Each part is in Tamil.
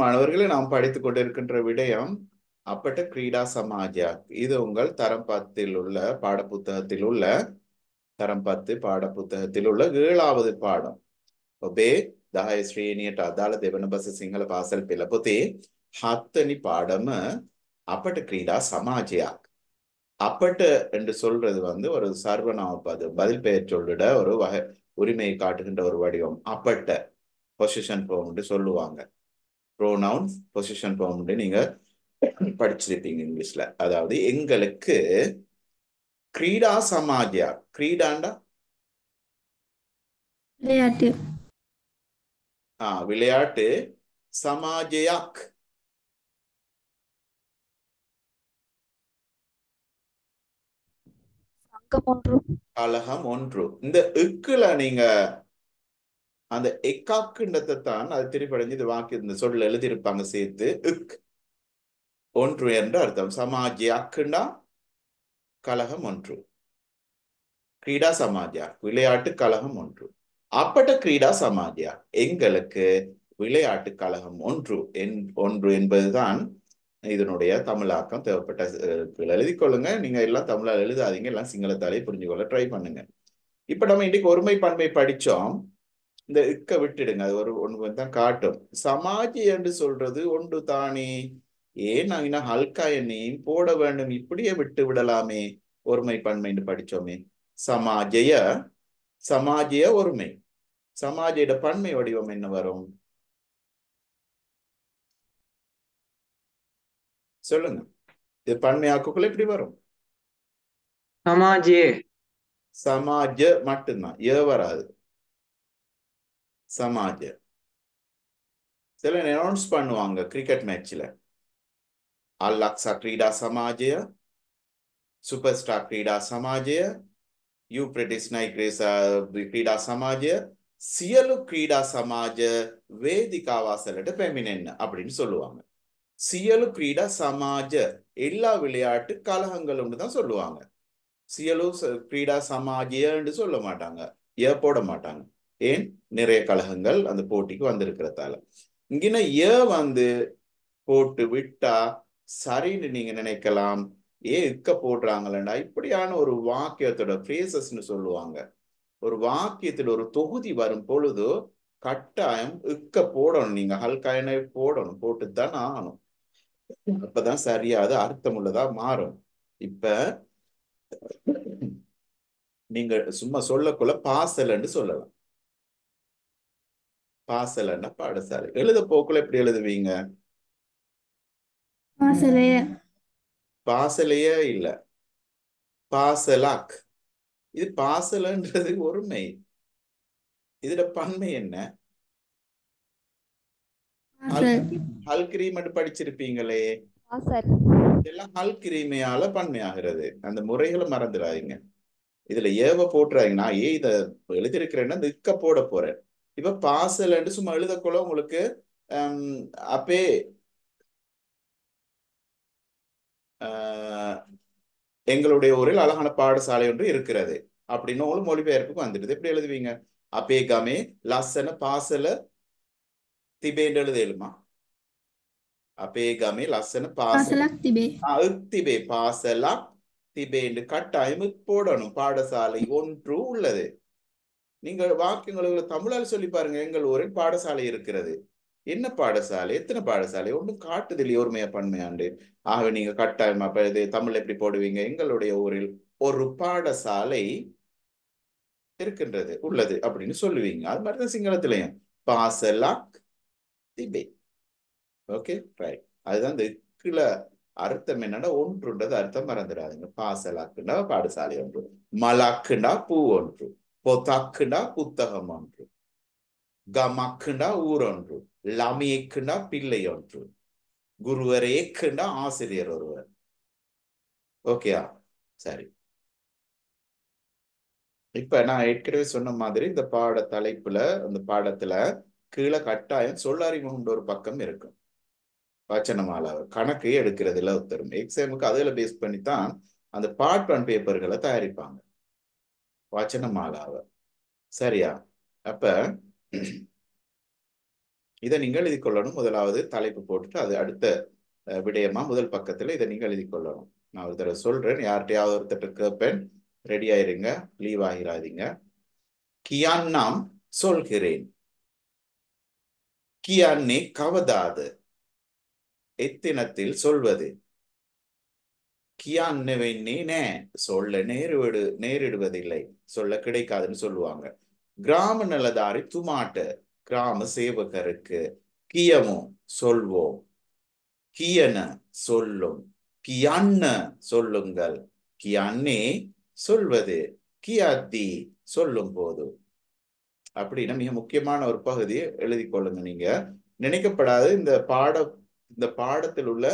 மாணவர்களை நாம் படித்துக் கொண்டிருக்கின்ற விடயம் அப்பட்ட கிரீடா சமாஜா இது உங்கள் தரம் பத்தில் உள்ள பாடப்புத்தகத்தில் உள்ள தரம் பத்து பாடப்புத்தகத்தில் உள்ள ஏழாவது பாடம் ஒபே தாய ශ්‍රීණියට අදාළ தேவனபச சிங்கள பாசல் பிளபுத்தி ஹத்தனி பாடம் அப்பட்ட கிரீடா சமாஜியா அப்பட்ட என்று சொல்றது வந்து ஒரு சர்வநாம பது பதில் பெயர் சொல்லிட ஒரு வகை உரிமையை காட்டுகின்ற ஒரு வடிவம் அப்பட்ட பொசிஷன் போகும் சொல்லுவாங்க ப்ரோனவுன்ஸ் பொசிஷன் ஃபார்ம்னு நீங்கள் படிச்சிருப்பீங்க இங்கிலீஷில் அதாவது எங்களுக்கு கிரீடா சமாஜியா கிரீடாண்டா விளையாட்டு ஆ விளையாட்டு சமாஜயாக் கலகம் ஒன்று இந்த இக்குல நீங்க அந்த எக்காக்குண்டத்தை தான் அது திருப்படைஞ்சு இது வாக்கு இந்த சொல் எழுதியிருப்பாங்க சேர்த்து இக் ஒன்று என்று அர்த்தம் சமாஜ அக்குண்டா கலகம் ஒன்று கிரீடா சமாஜா விளையாட்டு கழகம் ஒன்று அப்பட்ட கிரீடா சமாஜா எங்களுக்கு விளையாட்டு கழகம் ஒன்று என் ஒன்று என்பதுதான் இதனுடைய தமிழாக்கம் தேவைப்பட்ட எழுதி கொள்ளுங்க நீங்க எல்லாம் தமிழால் எழுதாதீங்க எல்லாம் சிங்களத்தாலே புரிஞ்சுக்கொள்ள ட்ரை பண்ணுங்க இப்ப நம்ம இன்னைக்கு ஒருமை பன்மை படிச்சோம் இந்த இக்க விட்டுடுங்க அது ஒரு ஒன்று தான் காட்டும் சமாஜி என்று சொல்றது ஒன்று தானே ஏன் நாங்க ஹல்கா எண்ணையும் போட வேண்டும் இப்படியே விட்டு விடலாமே ஒருமை பன்மைன்னு படிச்சோமே சமாஜய சமாஜிய ஒருமை சமாஜியோட பன்மை வடிவம் என்ன வரும் சொல்லுங்க இது பன்மையாக்குக்குள்ள இப்படி வரும் சமாஜே சமாஜ மட்டும்தான் ஏ வராது சமாஜ் சில அனௌன்ஸ் பண்ணுவாங்க கிரிக்கெட் மேட்ச்ல அல் அக்ஸா கிரீடா சமாஜய சூப்பர் ஸ்டார் கிரீடா சமாஜய யூப்ரெட்டிஸ் நைக்ரேஸ் கிரீடා සමාජය සියලු ක්‍රීඩා සමාජ வேதிகாவாசலට පැමිණෙන්න அப்படின்னு சொல்லுவாங்க சியலு கிரீடா சமாஜ எல்லா விளையாட்டு கலகங்களும்னு தான் சொல்லுவாங்க சியலு கிரீடா சமாஜியன்னு சொல்ல மாட்டாங்க ஏ போட மாட்டாங்க ஏன் நிறைய கழகங்கள் அந்த போட்டிக்கு வந்திருக்கிறதால இங்கின ஏ வந்து போட்டு விட்டா சரின்னு நீங்க நினைக்கலாம் ஏன் இக்க போடுறாங்களேண்டா இப்படியான ஒரு வாக்கியத்தோட ஃப்ரேசஸ்ன்னு சொல்லுவாங்க ஒரு வாக்கியத்துல ஒரு தொகுதி வரும் பொழுது கட்டாயம் இக்க போடணும் நீங்க ஹல்காயனை போடணும் போட்டு தான் ஆகணும் அப்பதான் சரியா அது அர்த்தம் உள்ளதா மாறும் இப்ப நீங்க சும்மா சொல்லக்குள்ள பாசல்ன்னு சொல்லலாம் பாசலன்னா பாடசாலை எழுத போக்குல எப்படி எழுதுவீங்க பாசலையே இல்ல பாசலாக் இது பாசலன்றது ஒருமை இதுல பன்மை என்ன படிச்சிருப்பீங்களே இதெல்லாம் ஹல்கிரீமையால பன்மையாகிறது அந்த முறைகளை மறந்துடாதீங்க இதுல ஏவ போட்டுறாங்க நான் ஏன் இதை எழுதியிருக்கிறேன்னா இக்க போட போறேன் இப்ப பாசல் என்று சும்மா எழுதக்குள்ள உங்களுக்கு um, அப்பே எங்களுடைய ஊரில் அழகான பாடசாலை ஒன்று இருக்கிறது அப்படின்னு உங்களும் மொழிபெயர்ப்புக்கு வந்துடுது எப்படி எழுதுவீங்க அப்பேகமே லசன பாசல திபேன்னு எழுத எழுமா අපේගමේ ලස්සන පාසලක් තිබේ අත් திபேண்டு கட்டாயம் போடணும் பாடசாலை ஒன்று உள்ளது நீங்கள் வாக்கியங்களை தமிழால் சொல்லி பாருங்க எங்கள் ஊரில் பாடசாலை இருக்கிறது என்ன பாடசாலை எத்தனை பாடசாலை ஒன்றும் காட்டுது இல்லையா ஒருமையா பன்மையாண்டு ஆக நீங்க கட்டாயமா இது தமிழ் எப்படி போடுவீங்க எங்களுடைய ஊரில் ஒரு பாடசாலை இருக்கின்றது உள்ளது அப்படின்னு சொல்லுவீங்க அது மாதிரிதான் சிங்களத்திலையும் பாசலாக் திபே ஓகே ரைட் அதுதான் இந்த கிள அர்த்தம் என்னன்னா ஒன்றுன்றது அர்த்தம் மறந்துடாதுங்க பாசலாக்குண்டா பாடசாலை ஒன்று மலாக்குண்டா பூ ஒன்று පොතක්කඩා පුත්තහමන්තු. ගමක්කඩා ඌරොන්රු. ළමයෙක්කඩා பிள்ளையொன்று. குருவரேக்கண்டா ஆசிரியர் ஒருவர் ஓகேயா சரி இப்ப நான் ஏற்கனவே சொன்ன மாதிரி இந்த பாட தலைப்புல அந்த பாடத்துல கீழே கட்டாயம் சொல்லறிமுகம்ன்ற ஒரு பக்கம் இருக்கும் வச்சனமால கணக்கு எடுக்கிறதுல தரும் எக்ஸாமுக்கு அதுல பேஸ் பண்ணி தான் அந்த பார்ட் ஒன் பேப்பர்களை தயாரிப்பாங்க வாச்சனமாலாவ சரியா அப்ப இதை நீங்கள் எழுதி கொள்ளணும் முதலாவது தலைப்பு போட்டுட்டு அது அடுத்த விடயமா முதல் பக்கத்துல இதை நீங்கள் எழுதி கொள்ளணும் நான் ஒரு சொல்றேன் யார்கிட்டயாவது ஒருத்தர் கேட்பேன் ரெடி ஆயிருங்க லீவ் ஆகிராதீங்க கியான் நாம் சொல்கிறேன் நீ கவதாது எத்தினத்தில் சொல்வது கியான் நீனே சொல்ல நேரிடு நேரிடுவதில்லை சொல்ல கிடைக்காதுன்னு சொல்லுவாங்க கிராம நலதாரி துமாட்டு கிராம சேவகருக்கு கியமும் சொல்வோம் கியன சொல்லும் கியன்ன சொல்லுங்கள் கியான்னே சொல்வது கியாத்தி சொல்லும் போது அப்படின்னா மிக முக்கியமான ஒரு பகுதியை எழுதி கொள்ளுங்க நீங்க நினைக்கப்படாது இந்த பாட இந்த பாடத்தில் உள்ள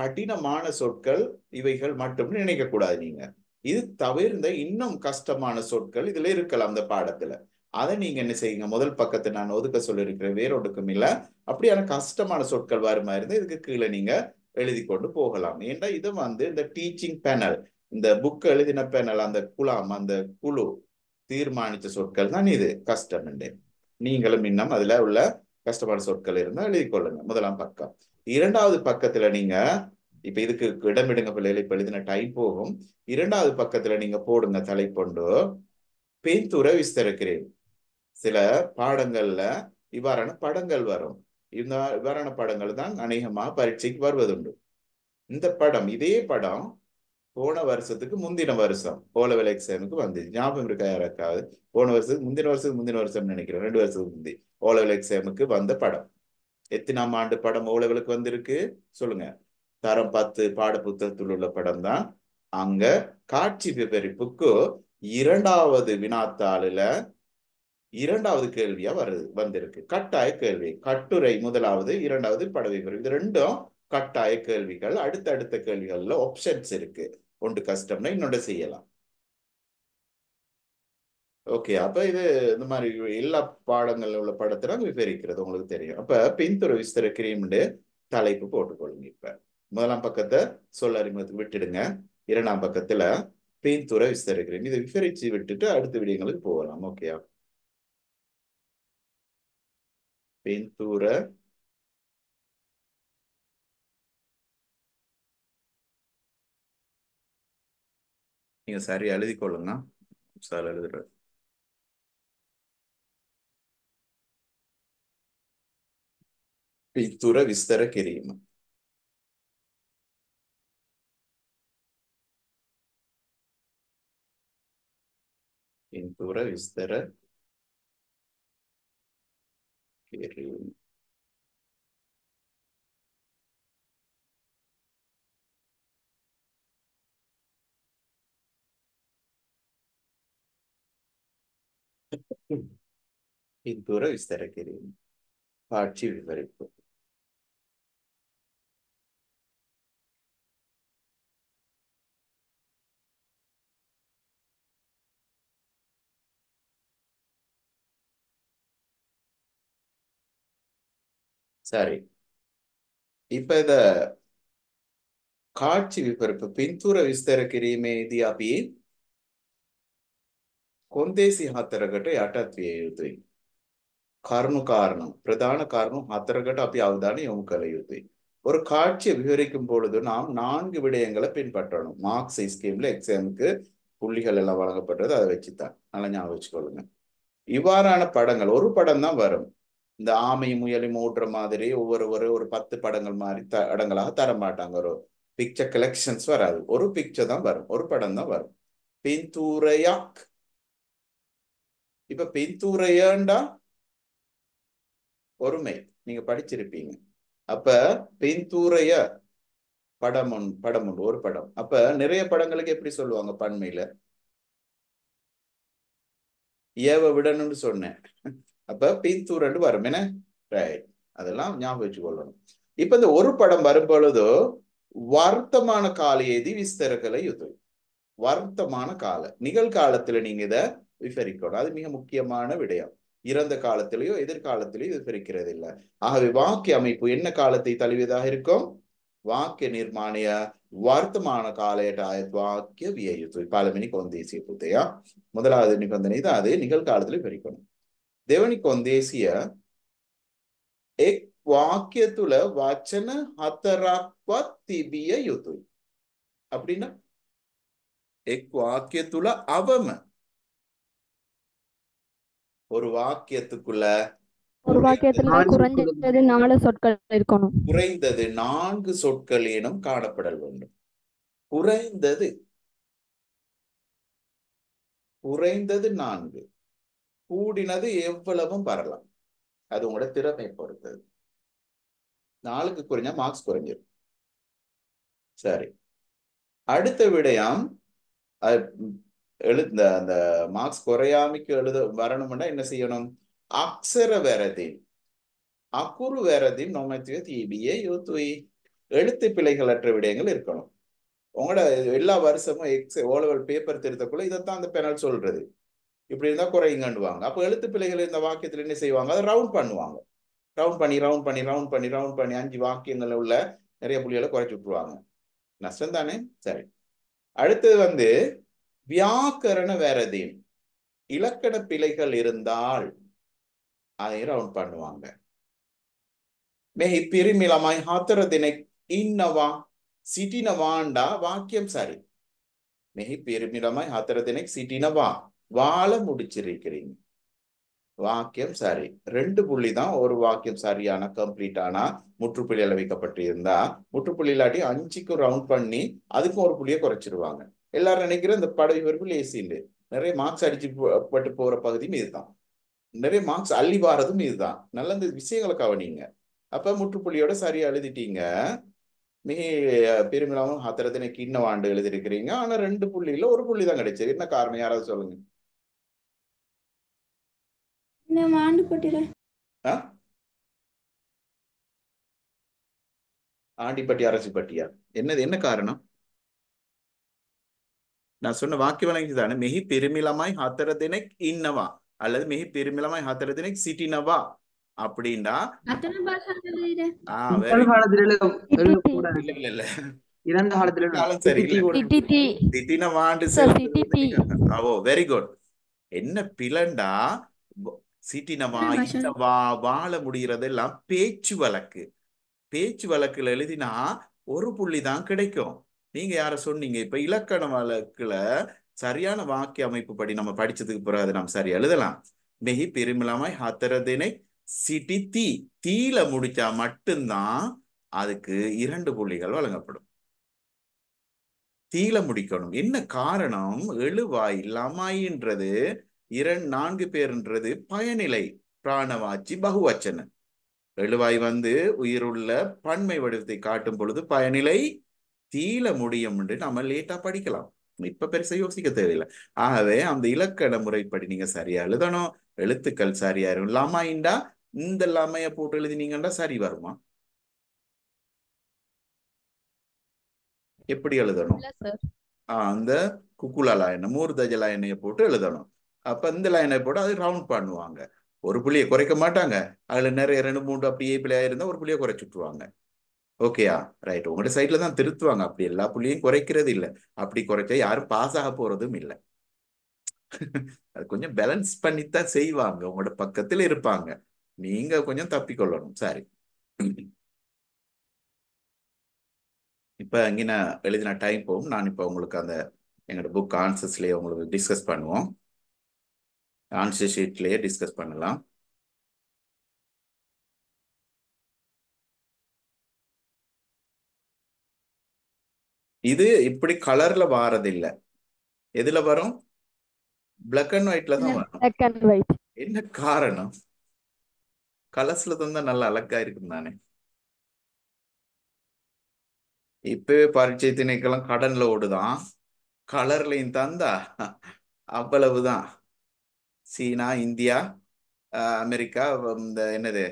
கடினமான சொற்கள் இவைகள் மட்டும் நினைக்க கூடாது நீங்க இது தவிர்ந்த இன்னும் கஷ்டமான சொற்கள் இதுல இருக்கலாம் அந்த பாடத்துல அதை நீங்க என்ன செய்யுங்க முதல் பக்கத்தை நான் ஒதுக்க சொல்லியிருக்கிறேன் வேறொடுக்கும் இல்லை அப்படியான கஷ்டமான சொற்கள் வருமா இருந்தால் இதுக்கு கீழே நீங்க எழுதி கொண்டு போகலாம் ஏன்னா இது வந்து இந்த டீச்சிங் பேனல் இந்த புக் எழுதின பேனல் அந்த குலாம் அந்த குழு தீர்மானித்த சொற்கள் தான் இது கஷ்டம் நீங்களும் இன்னும் அதுல உள்ள கஷ்டமான சொற்கள் இருந்தால் எழுதி கொள்ளுங்க முதலாம் பக்கம் இரண்டாவது பக்கத்துல நீங்க இப்ப இதுக்கு இடம் விடுங்க பிள்ளைகள் இப்ப எழுதின டைம் போகும் இரண்டாவது பக்கத்துல நீங்க போடுங்க தலைப்பொண்டு பெண்துற விஸ்தரிக்கிறேன் சில பாடங்கள்ல இவ்வாறான படங்கள் வரும் இந்த இவ்வாறான படங்கள் தான் அநேகமாக பரீட்சைக்கு வருவதுண்டு இந்த படம் இதே படம் போன வருஷத்துக்கு முந்தின வருஷம் ஓலவல் எக்ஸாமுக்கு வந்து ஞாபகம் இருக்கா யாராக்காவது போன வருஷத்துக்கு முந்தின வருஷத்துக்கு முந்தின வருஷம் நினைக்கிறேன் ரெண்டு வருஷத்துக்கு முந்தி ஓலவல் எக்ஸாமுக்கு வந்த படம் எத்தனாம் ஆண்டு படம் ஓலவலுக்கு வந்திருக்கு சொல்லுங்க தரம் பத்து பாட புத்தகத்தில் உள்ள படம் தான் அங்க காட்சி விவரிப்புக்கு இரண்டாவது வினாத்தாளில இரண்டாவது கேள்வியா வருது வந்திருக்கு கட்டாய கேள்வி கட்டுரை முதலாவது இரண்டாவது பட விவரம் இது ரெண்டும் கட்டாய கேள்விகள் அடுத்தடுத்த கேள்விகள்ல ஆப்ஷன்ஸ் இருக்கு ஒன்று கஷ்டம்னா இன்னொன்று செய்யலாம் ஓகே அப்ப இது இந்த மாதிரி எல்லா பாடங்கள்ல உள்ள படத்துல விவரிக்கிறது உங்களுக்கு தெரியும் அப்ப பின்துற விஸ்தர கிரீம்னு தலைப்பு போட்டுக்கொள்ளுங்க இப்ப முதலாம் பக்கத்தை சொல் அறிமுகத்துக்கு விட்டுடுங்க இரண்டாம் பக்கத்துல பின்துற விஸ்தர கிரீம் இதை விவரிச்சு விட்டுட்டு அடுத்த விடயங்களுக்கு போகலாம் ஓகேயா பின்துற நீங்க எழுதி கொள்ளுங்க சார் எழுதுறது pintura विस्तर किරීම පින්තූර විස්තර කිරීම පින්තූර විස්තර කිරීම පාඨ්‍ය විවරණය சரி இப்ப இத காட்சி விபரப்பு பின்தூர விஸ்தர කිරීමේදී අපි කොන්දේසි கொந்தேசி යටත් විය යුතුයි. කරුණු காரணம் பிரதான காரணம் ஹாத்தரகட்ட அப்படி அவதானே யோம் ஒரு காட்சியை விவரிக்கும் பொழுது நாம் நான்கு விடயங்களை பின்பற்றணும் மார்க்ஸ் ஸ்கீம்ல எக்ஸாமுக்கு புள்ளிகள் எல்லாம் வழங்கப்பட்டது அதை வச்சுதான் நல்லா ஞாபகம் வச்சுக்கொள்ளுங்க இவ்வாறான படங்கள் ஒரு படம் தான் வரும் இந்த ஆமை முயலையும் ஓடுற மாதிரி ஒவ்வொரு ஒரு பத்து படங்கள் மாதிரி த இடங்களாக தர மாட்டாங்க ஒரு பிக்சர் கலெக்ஷன்ஸ் வராது ஒரு பிக்சர் தான் வரும் ஒரு படம் தான் வரும் பின்தூரையாக் இப்ப பின்தூரையண்டா ஒருமை நீங்க படிச்சிருப்பீங்க அப்ப பின்தூரைய படம் படம் உண்டு ஒரு படம் அப்ப நிறைய படங்களுக்கு எப்படி சொல்லுவாங்க பன்மையில ஏவ விடணும்னு சொன்னேன் அப்ப பீத்தூர் ரெண்டு வரும் என்ன ரைட் அதெல்லாம் ஞாபகம் வச்சு கொள்ளணும் இப்ப இந்த ஒரு படம் வரும்பொழுது வர்த்தமான கால எதி விஸ்தரகலை யுத்தம் வர்த்தமான கால நிகழ்காலத்துல நீங்க இதை விவரிக்கணும் அது மிக முக்கியமான விடயம் இறந்த காலத்திலேயோ எதிர்காலத்திலேயோ விவரிக்கிறது இல்லை ஆகவே வாக்கிய அமைப்பு என்ன காலத்தை தழுவியதாக இருக்கும் வாக்கிய நிர்மாணிய வர்த்தமான காலையட்டாய வாக்கிய வியுத்து பாலமினி கொந்தேசிய புத்தையா முதலாவது நிபந்தனை தான் அது நிகழ்காலத்துல விவரிக்கணும் දෙවනි කොන්දේසිය එක් වාක්‍ය තුල වචන හතරක්වත් තිබිය அப்படின்னா එක් වාක්‍ය තුල අවම ஒரு வாக்கியத்துக்குள்ள ஒரு வாக்கியத்துல குறைந்தது நாலு சொற்கள் இருக்கணும் குறைந்தது நான்கு சொற்கள் எனும் காணப்படல் வேண்டும் குறைந்தது குறைந்தது நான்கு கூடினது எவ்வளவும் வரலாம் அது உங்களோட திறமை பொறுத்தது நாளுக்கு குறைஞ்சா மார்க்ஸ் குறைஞ்சிரு சரி அடுத்த விடயம் எழு அந்த மார்க்ஸ் குறையாமைக்கு எழுத வரணும்னா என்ன செய்யணும் அக்ஷர வரதி அக்குரு வேறதி நோமத்தியோ தீபியே எழுத்து பிழைகள் அற்ற விடயங்கள் இருக்கணும் உங்களோட எல்லா வருஷமும் எக்ஸ் ஓலவல் பேப்பர் திருத்தக்குள்ள இதைத்தான் அந்த பெனல் சொல்றது இப்படி இருந்தால் குறையுங்கண்டுவாங்க அப்போ எழுத்து பிள்ளைகள் இந்த வாக்கியத்தில் என்ன செய்வாங்க அதை ரவுண்ட் பண்ணுவாங்க ரவுண்ட் பண்ணி ரவுண்ட் பண்ணி ரவுண்ட் பண்ணி ரவுண்ட் பண்ணி அஞ்சு வாக்கியங்களில் உள்ள நிறைய புள்ளிகளை குறைச்சி விட்டுருவாங்க நஷ்டம் தானே சரி அடுத்தது வந்து வியாக்கரண வேறதீன் இலக்கண பிழைகள் இருந்தால் அதை ரவுண்ட் பண்ணுவாங்க மே பிரிமிளமாய் ஹாத்திரதினை இன்னவா சிட்டினவாண்டா வாக்கியம் சரி மெஹி பெருமிதமாய் ஹாத்திரத்தினை சிட்டினவா வாழ முடிச்சிருக்கிறீங்க வாக்கியம் சரி ரெண்டு புள்ளி தான் ஒரு வாக்கியம் சரியான கம்ப்ளீட் ஆனா முற்றுப்புள்ளி அளவிக்கப்பட்டு இருந்தா முற்றுப்புள்ளி இல்லாட்டி அஞ்சுக்கு ரவுண்ட் பண்ணி அதுக்கும் ஒரு புள்ளியை குறைச்சிருவாங்க எல்லாரும் நினைக்கிற இந்த படவி வரைக்கும் ஏசிண்டு நிறைய மார்க்ஸ் அடிச்சு பட்டு போற பகுதியும் இதுதான் நிறைய மார்க்ஸ் அள்ளி வாரதும் இதுதான் நல்ல இந்த விஷயங்களை கவனிங்க அப்ப முற்றுப்புள்ளியோட சரியா எழுதிட்டீங்க மிக பெருமிழாவும் ஹத்திரத்தினை கிண்ண வாண்டு எழுதியிருக்கிறீங்க ஆனா ரெண்டு புள்ளியில ஒரு புள்ளி தான் கிடைச்சது என்ன காரணம் யாராவது சொல்லுங்க நான் ஆண்டு போட்டில ஆண்டிப்பட்டி அரசிப்பட்டியா என்னது என்ன காரணம் நான் சொன்ன வாக்கிய வழங்கி தானே මෙහි பெருமிளமாய் හතර දෙනෙක් அல்லது මෙහි பெருமிளமாய் හතර දෙනෙක් සිටිනවා அப்படின்னா இரண்டு காலத்துல ஓ வெரி குட் என்ன பிளண்டா சீட்டினவா வா வாழ முடிகிறதெல்லாம் பேச்சு வழக்கு பேச்சு வழக்குல எழுதினா ஒரு புள்ளி தான் கிடைக்கும் நீங்க யார சொன்னீங்க இப்ப இலக்கண வழக்குல சரியான வாக்கிய அமைப்பு படி நம்ம படிச்சதுக்கு பிறகு நாம் சரி எழுதலாம் மெகி பெருமிழமாய் ஹத்தரதினை சிட்டி தீ தீல முடிச்சா மட்டும்தான் அதுக்கு இரண்டு புள்ளிகள் வழங்கப்படும் தீல முடிக்கணும் என்ன காரணம் எழுவாய் லமாயின்றது இரண் நான்கு பேர்ன்றது பயனிலை பிராணவாச்சி பகுவச்சன எழுவாய் வந்து உயிருள்ள பன்மை வடிவத்தை காட்டும் பொழுது பயனிலை தீல முடியும் என்று நம்ம லேட்டா படிக்கலாம் இப்ப பெருசா யோசிக்க தேவையில்லை ஆகவே அந்த இலக்கண முறைப்படி நீங்க சரியா எழுதணும் எழுத்துக்கள் சரியா இருக்கும் லமாயிண்டா இந்த லமைய போட்டு எழுதினீங்கன்னா சரி வருமா எப்படி எழுதணும் அந்த குக்குலா என்ன மூர்தஜலா எண்ணெயை போட்டு எழுதணும் அப்போ இந்த லைனை போட அது ரவுண்ட் பண்ணுவாங்க ஒரு புள்ளியை குறைக்க மாட்டாங்க அதில் நிறைய ரெண்டு அப்படி அப்படியே பிள்ளையாக இருந்தால் ஒரு புள்ளியை விட்டுருவாங்க ஓகேயா ரைட் உங்கள்ட்ட சைட்ல தான் திருத்துவாங்க அப்படி எல்லா புள்ளியும் குறைக்கிறது இல்லை அப்படி குறைச்சா யாரும் பாஸ் ஆக போறதும் இல்லை அது கொஞ்சம் பேலன்ஸ் பண்ணித்தான் செய்வாங்க உங்களோட பக்கத்தில் இருப்பாங்க நீங்க கொஞ்சம் தப்பிக்கொள்ளணும் சாரி இப்ப அங்கே நான் எழுதின டைம் போகும் நான் இப்போ உங்களுக்கு அந்த எங்களோட புக் ஆன்சர்ஸ்லயே உங்களுக்கு டிஸ்கஸ் பண்ணுவோம் ஆன்சர் ஷீட்லேயே டிஸ்கஸ் பண்ணலாம் இது இப்படி கலர்ல வாரதில்ல எதுல வரும் பிளாக் அண்ட் ஒயிட்ல தான் வரும் என்ன காரணம் கலர்ஸ்ல தந்தா நல்லா அழகா இருக்கும் தானே இப்பவே பரீட்சை திணைக்கெல்லாம் கடன்ல ஓடுதான் கலர்லையும் தந்தா அவ்வளவுதான் சீனா இந்தியா அமெரிக்கா இந்த என்னது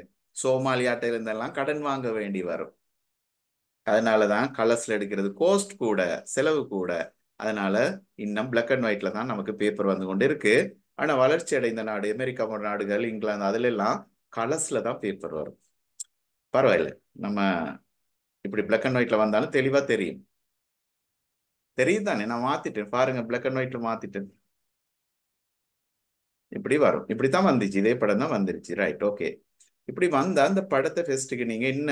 சோமாலியாட்டில் இருந்தெல்லாம் கடன் வாங்க வேண்டி வரும் அதனால தான் கலர்ஸில் எடுக்கிறது கோஸ்ட் கூட செலவு கூட அதனால இன்னும் பிளாக் அண்ட் ஒயிட்ல தான் நமக்கு பேப்பர் வந்து கொண்டு இருக்கு ஆனால் வளர்ச்சி அடைந்த நாடு அமெரிக்கா போன்ற நாடுகள் இங்கிலாந்து அதுல எல்லாம் கலர்ஸில் தான் பேப்பர் வரும் பரவாயில்ல நம்ம இப்படி பிளாக் அண்ட் ஒயிட்ல வந்தாலும் தெளிவாக தெரியும் தெரியும் தானே நான் மாத்திட்டேன் பாருங்க பிளாக் அண்ட் ஒயிட்ல மாத்திட்டேன் இப்படி வரும் இப்படி தான் வந்துச்சு இதே படம் தான் வந்துருச்சு ரைட் ஓகே இப்படி வந்த அந்த படத்தை ஃபெஸ்ட்டுக்கு நீங்கள் என்ன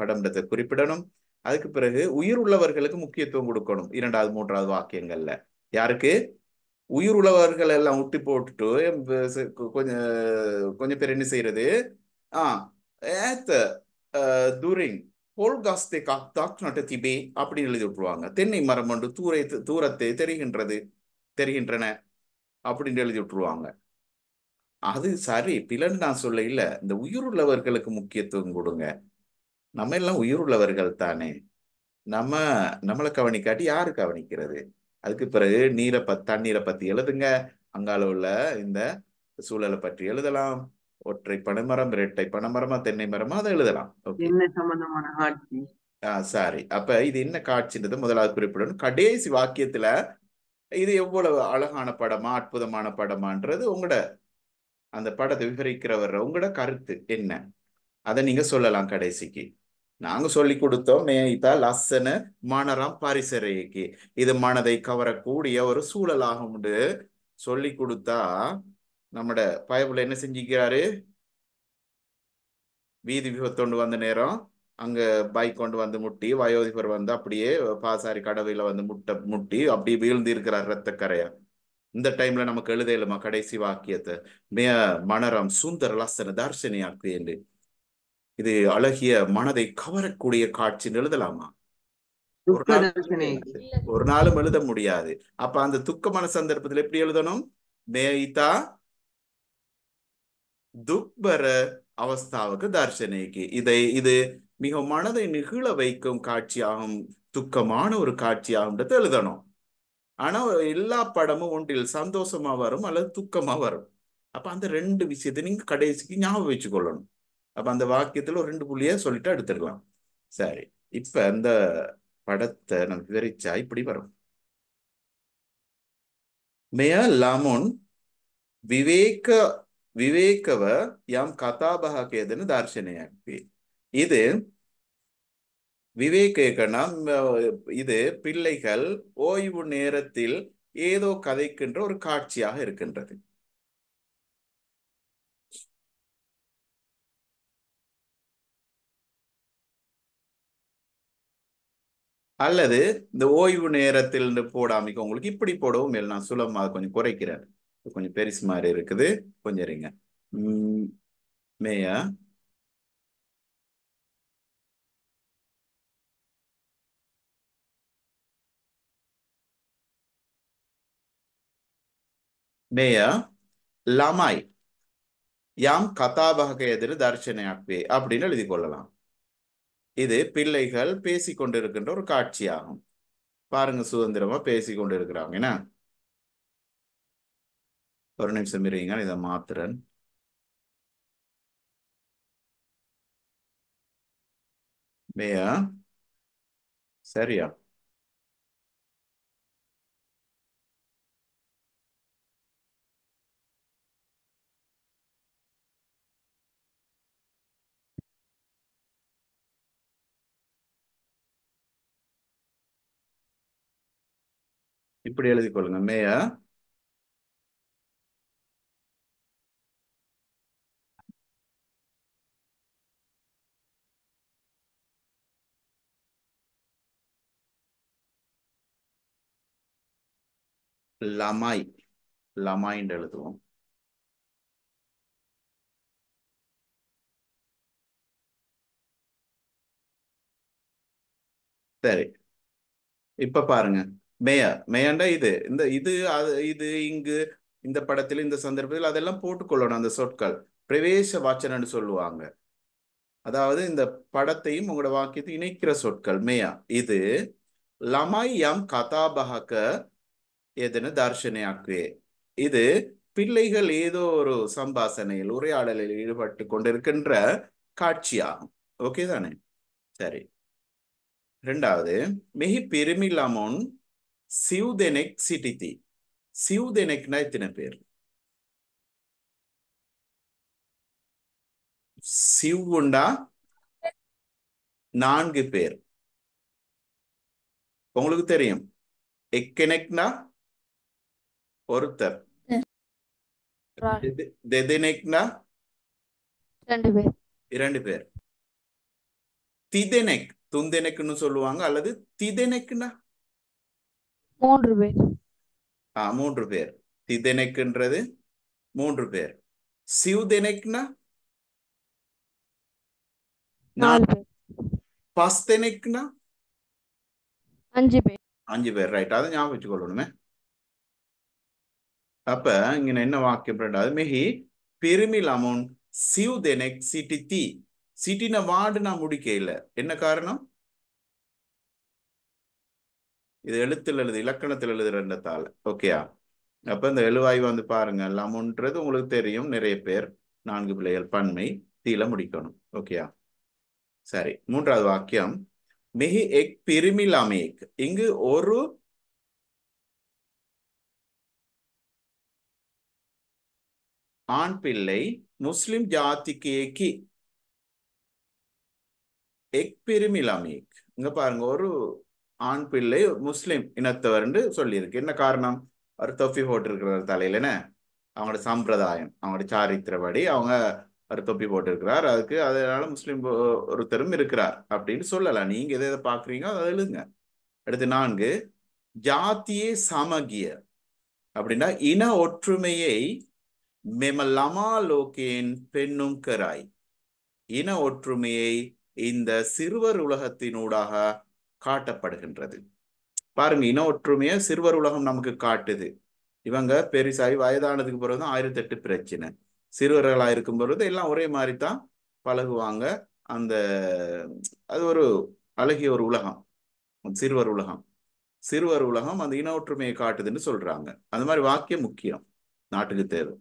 படம்ன்றதை குறிப்பிடணும் அதுக்கு பிறகு உயிர் உள்ளவர்களுக்கு முக்கியத்துவம் கொடுக்கணும் இரண்டாவது மூன்றாவது வாக்கியங்கள்ல யாருக்கு உயிர் உள்ளவர்கள் எல்லாம் விட்டு போட்டுட்டு கொஞ்சம் கொஞ்சம் பேர் என்ன செய்யறது ஆஹ் ஏத்த தூரிங் போல்காஸ்தே தாக்நாட்ட திபே அப்படின்னு எழுதி விட்டுருவாங்க தென்னை மரம் ஒன்று தூரை தூரத்தை தெரிகின்றது தெரிகின்றன அப்படின்னு எழுதி விட்டுருவாங்க அது சாரி பிலன்னு நான் இல்லை இந்த உயிருள்ளவர்களுக்கு முக்கியத்துவம் கொடுங்க நம்ம எல்லாம் உயிருள்ளவர்கள் தானே நம்ம நம்மளை கவனிக்காட்டி யாரு கவனிக்கிறது அதுக்கு பிறகு நீரை ப தண்ணீரை பத்தி எழுதுங்க அங்கால உள்ள இந்த சூழலை பற்றி எழுதலாம் ஒற்றை பனைமரம் இரட்டை பனைமரமா தென்னை மரமா அதை எழுதலாம் ஆஹ் சாரி அப்ப இது என்ன காட்சின்றது முதலாவது குறிப்பிடணும் கடைசி வாக்கியத்துல இது எவ்வளவு அழகான படமா அற்புதமான படமான்றது உங்களோட அந்த படத்தை விவரிக்கிறவர் உங்களோட கருத்து என்ன அதை நீங்க சொல்லலாம் கடைசிக்கு நாங்க சொல்லி கொடுத்தோம் மேய்தா லசன மனராம் பரிசரைக்கு இது மனதை கவரக்கூடிய ஒரு சூழலாகும் உண்டு சொல்லி கொடுத்தா நம்மட பயபுல என்ன செஞ்சிக்கிறாரு வீதி விபத்தொண்டு வந்த நேரம் அங்க பைக் கொண்டு வந்து முட்டி வயோதிபர் வந்து அப்படியே பாசாரி கடவையில வந்து முட்டை முட்டி அப்படியே வீழ்ந்து இருக்கிறார் இந்த நமக்கு எழுத இல்லமா கடைசி வாக்கியத்தை மே மனரம் சுந்தர லசன தர்சனியாக்கு என்று இது அழகிய மனதை கவரக்கூடிய காட்சி எழுதலாமா ஒரு நாளும் எழுத முடியாது அப்ப அந்த துக்கமான சந்தர்ப்பத்தில் எப்படி எழுதணும் மேய்தா துக்பர அவஸ்தாவுக்கு தர்ஷனைக்கு இதை இது மிக மனதை நிகழ வைக்கும் காட்சியாகும் துக்கமான ஒரு காட்சியாகும் எழுதணும் ஆனா எல்லா படமும் ஒன்றில் சந்தோஷமா வரும் அல்லது துக்கமா வரும் அப்ப அந்த ரெண்டு விஷயத்தை நீங்க கடைசிக்கு ஞாபகம் வச்சுக்கொள்ளணும் அப்ப அந்த வாக்கியத்துல ஒரு ரெண்டு புள்ளிய சொல்லிட்டு எடுத்துடலாம் சரி இப்ப அந்த படத்தை நம்ம விவரிச்சா இப்படி வரும் මෙය ලමුන් විවේක විවේකව යම් කතාබහකයදන දර්ශනයක් වේ. இது விவேகேகனம் இது பிள்ளைகள் ஓய்வு நேரத்தில் ஏதோ கதைக்கின்ற ஒரு காட்சியாக இருக்கின்றது அல்லது இந்த ஓய்வு நேரத்தில் இருந்து போடாமிக்க உங்களுக்கு இப்படி போடவும் இல்லை நான் சுலபமாக கொஞ்சம் குறைக்கிறேன் கொஞ்சம் பெருசு மாதிரி இருக்குது கொஞ்சம் இருங்க மேயா මෙය ළමයි යම් கதாபகக எதிர் දර්ශනයක් වේ அப்படின்னு எழுதி கொள்ளலாம் இது பிள்ளைகள் பேசி கொண்டிருக்கின்ற ஒரு காட்சியாகும் பாருங்க சுதந்திரமா பேசி இருக்கிறாங்க என்ன ஒரு நிமிஷம் இருங்க இத மாத்திரன் சரியா இப்படி எழுதி கொள்ளுங்க மேயா லமாய் லமாயின்னு எழுதுவோம் சரி இப்ப பாருங்க மேயா மேயாண்டா இது இந்த இது அது இது இங்கு இந்த படத்தில் இந்த சந்தர்ப்பத்தில் அதெல்லாம் போட்டுக்கொள்ளணும் அந்த சொற்கள் பிரவேச வாச்சனன்னு சொல்லுவாங்க அதாவது இந்த படத்தையும் உங்களோட வாக்கியத்தை இணைக்கிற சொற்கள் மேயா இது லமாயம் கதாபக எதுன்னு தார்ஷனையாக்குவே இது பிள்ளைகள் ஏதோ ஒரு சம்பாசனையில் உரையாடலில் ஈடுபட்டு கொண்டிருக்கின்ற காட்சியாகும் ஓகே தானே சரி ரெண்டாவது மிகி பெருமில்லாமோன் සිව් දෙනෙක් සිටිති. සිව් දෙනෙක් නයි பேர் පේරෙන්නේ. சிவ்வுண்டா நான்கு பேர் உங்களுக்கு தெரியும் எக்கெனெக்னா ஒருத்தர் தெதெனெக்னா ரெண்டு பேர் இரண்டு பேர் திதெனெக் துந்தெனெக்னு சொல்லுவாங்க அல்லது திதெனெக்னா மூன்று பேர் ஆ மூன்று பேர் திதெனக்குன்றது மூன்று பேர் சிவ்தெனக்னா பஸ்தெனக்னா அஞ்சு பேர் அஞ்சு பேர் ரைட் அதை ஞாபகம் வச்சுக்கொள்ளணுமே அப்ப இங்க என்ன வாக்கியம் ரெண்டாவது மிகி பெருமில் அமௌண்ட் சிவ் தெனக் சிட்டி தி சிட்டின வார்டு நான் முடிக்க இல்லை என்ன காரணம் இது எழுத்தில் எழுது இலக்கணத்தில் எழுதுறதால ஓகேயா அப்போ இந்த எழுவாய் வந்து பாருங்க லமுன்றது உங்களுக்கு தெரியும் நிறைய பேர் நான்கு பிள்ளைகள் பன்மை தீல முடிக்கணும் ஓகேயா சரி மூன்றாவது வாக்கியம் மிகி எக் பிரிமில் அமைக் இங்கு ஒரு ஆண் பிள்ளை முஸ்லிம் ஜாதிக்கு ஏக்கி எக் பிரிமில் அமைக் இங்க பாருங்க ஒரு ஆண் பிள்ளை முஸ்லீம் என்று சொல்லியிருக்கு என்ன காரணம் அவர் தொப்பி போட்டிருக்கிறார் தலையில என்ன அவங்களோட சம்பிரதாயம் அவங்களோட சாரித்திரப்படி அவங்க அவர் தொப்பி போட்டிருக்கிறார் அதுக்கு அதனால முஸ்லீம் ஒருத்தரும் இருக்கிறார் அப்படின்னு சொல்லலாம் நீங்க எதை எதை பாக்குறீங்க அதை எழுதுங்க அடுத்து நான்கு ஜாத்தியே சமகிய அப்படின்னா இன ஒற்றுமையை மெமல்லமா லோகேன் பெண்ணும் கராய் இன ஒற்றுமையை இந்த சிறுவர் உலகத்தினூடாக காட்டப்படுகின்றது பாருங்க இன ஒற்றுமையை சிறுவர் உலகம் நமக்கு காட்டுது இவங்க பெருசாகி வயதானதுக்கு பிறகு தான் ஆயிரத்தெட்டு பிரச்சனை சிறுவர்களாக இருக்கும் பொழுது எல்லாம் ஒரே மாதிரி தான் பழகுவாங்க அந்த அது ஒரு அழகிய ஒரு உலகம் சிறுவர் உலகம் சிறுவர் உலகம் அந்த இன ஒற்றுமையை காட்டுதுன்னு சொல்றாங்க அந்த மாதிரி வாக்கியம் முக்கியம் நாட்டுக்கு தேவை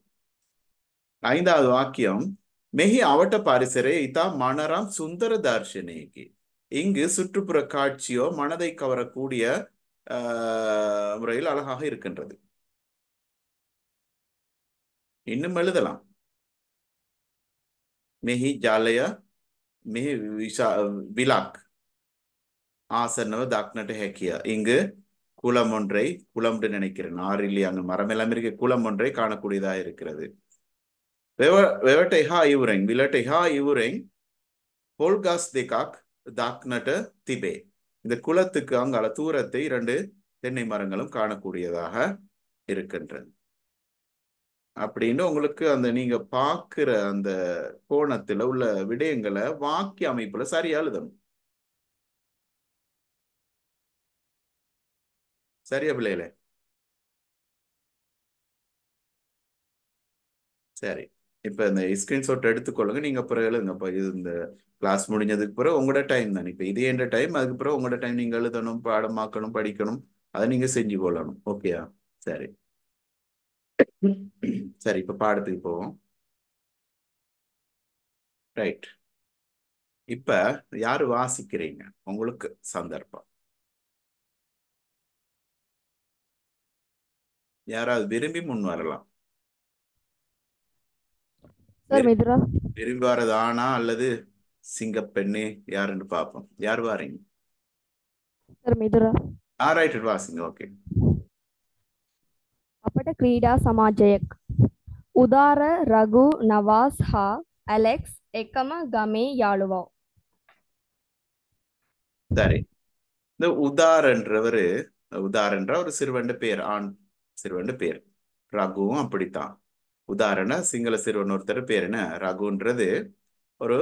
ஐந்தாவது வாக்கியம் மெஹி அவட்ட பாரிசரே இதா மனராம் சுந்தர தார்ஷனேகி இங்கு சுற்றுப்புற காட்சியோ மனதை கவரக்கூடிய முறையில் அழகாக இருக்கின்றது இன்னும் எழுதலாம் මෙහි ජලය මෙහි විලක් ආසන්නව දක්නට හැකිය. இங்கு குளம் ஒன்றை குளம்னு நினைக்கிறேன் ஆறில் அங்கு மரம் எல்லாம் இருக்க குளம் ஒன்றை காணக்கூடியதாக இருக்கிறது வெவ வெவட்டைஹா இவுரெங் விலட்டைஹா இவுரெங் ஹோல்காஸ் காக் தாக்னட்டு திபே இந்த குளத்துக்கு அங்கால தூரத்தை இரண்டு தென்னை மரங்களும் காணக்கூடியதாக இருக்கின்றது அப்படின்னு உங்களுக்கு அந்த நீங்க பார்க்கிற அந்த கோணத்துல உள்ள விடயங்களை வாக்கிய அமைப்புல சரியா எழுதணும் சரியா பிள்ளைகளே சரி இப்போ இந்த ஸ்கிரீன்ஷாட் எடுத்துக்கொள்ளுங்க நீங்கள் பிறகு எழுதுங்கப்பா இது இந்த கிளாஸ் முடிஞ்சதுக்கு பிறகு உங்களோட டைம் தான் இப்போ இதே என்ற டைம் அதுக்கு பிறகு உங்களோட டைம் நீங்கள் எழுதணும் பாடமாக்கணும் படிக்கணும் அதை நீங்கள் செஞ்சு கொள்ளணும் ஓகேயா சரி சரி இப்போ பாடத்துக்கு போவோம் ரைட் இப்ப யாரு வாசிக்கிறீங்க உங்களுக்கு சந்தர்ப்பம் யாராவது விரும்பி முன் வரலாம் விரும்பி ஆனா அல்லது சிங்க பெண்ணு யாருன்னு பாப்போம் யார் வாரீங்க சார் மித்ரா ஆ ரைட் வாசிங்க ஓகே அப்பட கிரீடா சமாஜயக் உதார ரகு நவாஸ் ஹா அலெக்ஸ் එකම கமே யாழுவா சரி இந்த உதாரன்றவர் உதாரன்ற ஒரு சிறுவண்டு பேர் ஆண் சிறுவண்டு பேர் ரகுவும் அப்படித்தான் உதாரண சிங்கள சிறுவன் ஒருத்தர் பேர் என்ன ரகுன்றது ஒரு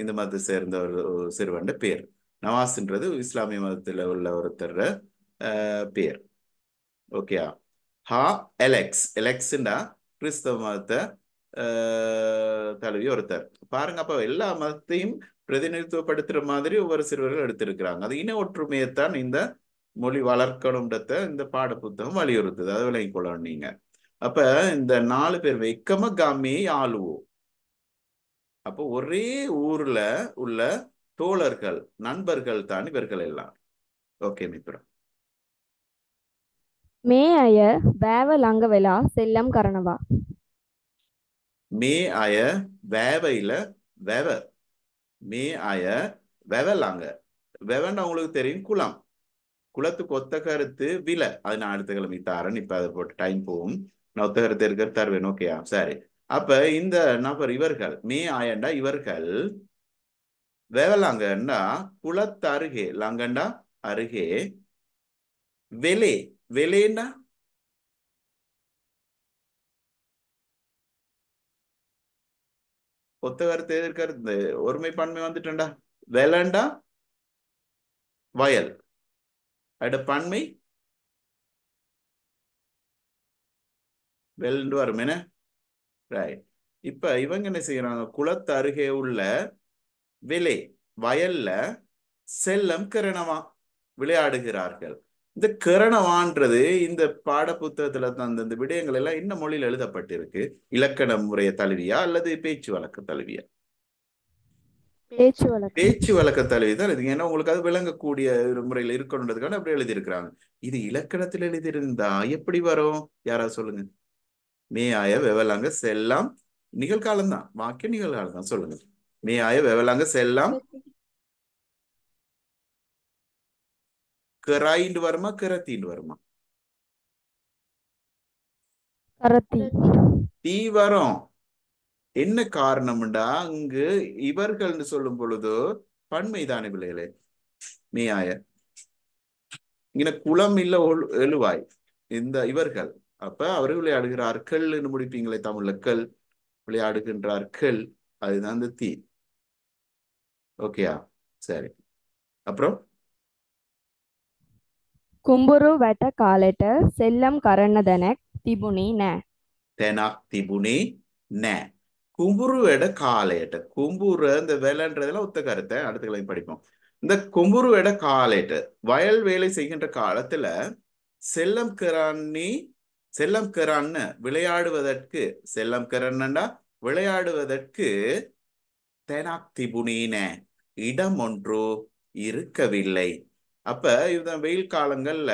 இந்து மதத்தை சேர்ந்த ஒரு சிறுவன் பேர் நவாஸ்ன்றது இஸ்லாமிய மதத்தில் உள்ள ஒருத்தர் பேர் ஓகேயா ஹா எலெக்ஸ் எலெக்ஸ்ண்டா கிறிஸ்தவ மதத்தை தழுவி ஒருத்தர் பாருங்க அப்போ எல்லா மதத்தையும் பிரதிநிதித்துவப்படுத்துற மாதிரி ஒவ்வொரு சிறுவர்கள் எடுத்திருக்கிறாங்க அது இன ஒற்றுமையைத்தான் இந்த மொழி வளர்க்கணுன்றத இந்த பாட புத்தகம் வலியுறுத்துது அதை விளங்கிக் கொள்ளணும் நீங்கள் அப்ப இந்த நாலு பேர் வெக்கம காமே ஆளுவோ அப்போ ஒரே ஊர்ல உள்ள தோழர்கள் நண்பர்கள் தான் இவர்கள் எல்லாம் ஓகே மித்ரா மே அய வேவ லங்கவெலா செல்லம் கரணவா மே அய வேவ இல்ல வேவ மே அய வெவலாங்க வெவன் அவங்களுக்கு தெரியும் குளம் குளத்துக்கு ஒத்த கருத்து விலை அது நான் அடுத்த கிழமை தாரன் இப்ப அதை போட்டு டைம் போகும் நௌத்தகர் தெற்கர் தருவேன் ஓகேயா சரி அப்ப இந்த நபர் இவர்கள் மே ஆயண்டா இவர்கள் வேவலாங்கண்டா குளத்து அருகே லாங்கண்டா அருகே வெலே வெலேண்டா ஒத்த கருத்து ஒருமை ஒருமைப்பான்மை வந்துட்டேன்டா வேலண்டா வயல் அட பன்மை வெல்ன்னு வரும் என்ன ரைட் இப்ப இவங்க என்ன செய்யறாங்க குளத்து அருகே உள்ள விலை வயல்ல செல்லம் கிரணவா விளையாடுகிறார்கள் இந்த கிரணவான்றது இந்த பாட புத்தகத்துல தந்த இந்த விடயங்கள் எல்லாம் என்ன மொழியில் எழுதப்பட்டிருக்கு இலக்கண முறைய தழுவியா அல்லது பேச்சு வழக்கு தழுவியா பேச்சு வழக்க தழுவி தான் ஏன்னா உங்களுக்கு அது விளங்கக்கூடிய ஒரு முறையில் இருக்கணுன்றதுக்கான அப்படி எழுதியிருக்கிறாங்க இது இலக்கணத்தில் எழுதியிருந்தா எப்படி வரும் யாராவது சொல்லுங்க மே ஆய வெவலாங்க செல்லாம் நிகழ்காலம் தான் வாக்கிய நிகழ்காலம் தான் சொல்லுங்க மே ஆய வெவலாங்க செல்லாம் கிராயின் வருமா වර්ම வருமா தீ வரும் என்ன காரணம்டா அங்கு இவர்கள்னு சொல்லும் பொழுது பன்மை பிள்ளைகளே மீ ஆய இங்க குளம் இல்ல எழுவாய் இந்த இவர்கள் அப்ப அவரு விளையாடுகிறார்கள் கல்னு முடிப்பீங்களே தமிழ்ல கல் விளையாடுகின்றார் அதுதான் அந்த தீ ஓகேயா சரி அப்புறம் கும்புரு வெட்ட காலட்ட செல்லம் கரணதன திபுனி තිබුණේ නෑ. திபுனி තිබුණේ கும்புரு வெட காலேட்ட கும்புற இந்த வேலைன்றதெல்லாம் ஒத்த கருத்தை அடுத்த கிளம்பி படிப்போம் இந்த கும்புரு வெட காலேட்டு வயல் வேலை செய்கின்ற காலத்துல செல்லம் கிராணி செல்லம் கரான்னு விளையாடுவதற்கு செல்லம் கரன்னா விளையாடுவதற்கு தெனாக்திபுனீன இடம் ஒன்று இருக்கவில்லை அப்ப இதுதான் வெயில் காலங்கள்ல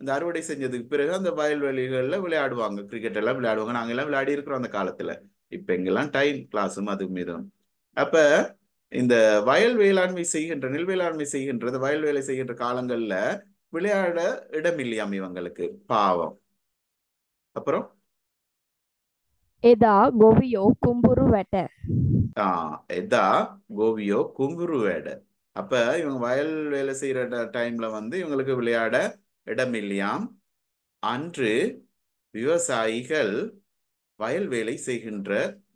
இந்த அறுவடை செஞ்சதுக்கு பிறகு அந்த வயல்வெளிகள்ல விளையாடுவாங்க கிரிக்கெட் எல்லாம் விளையாடுவாங்க நாங்க எல்லாம் விளையாடி இருக்கிறோம் அந்த காலத்துல இப்ப எங்கெல்லாம் டைம் கிளாஸும் அது மீதும் அப்ப இந்த வயல் வேளாண்மை செய்கின்ற நெல் வேளாண்மை செய்கின்றது வயல் வேலை செய்கின்ற காலங்கள்ல விளையாட இடம் இல்லையாம் இவங்களுக்கு பாவம் அப்புறம் எதா கோவியோ கும்புரு வேட்ட ஆஹ் எதா கோவியோ கும்புரு வேடை அப்ப இவங்க வயல் வேலை செய்யற டைம்ல வந்து இவங்களுக்கு விளையாட இடம் இல்லையாம் அன்று விவசாயிகள் வயல் வேலை செய்கின்ற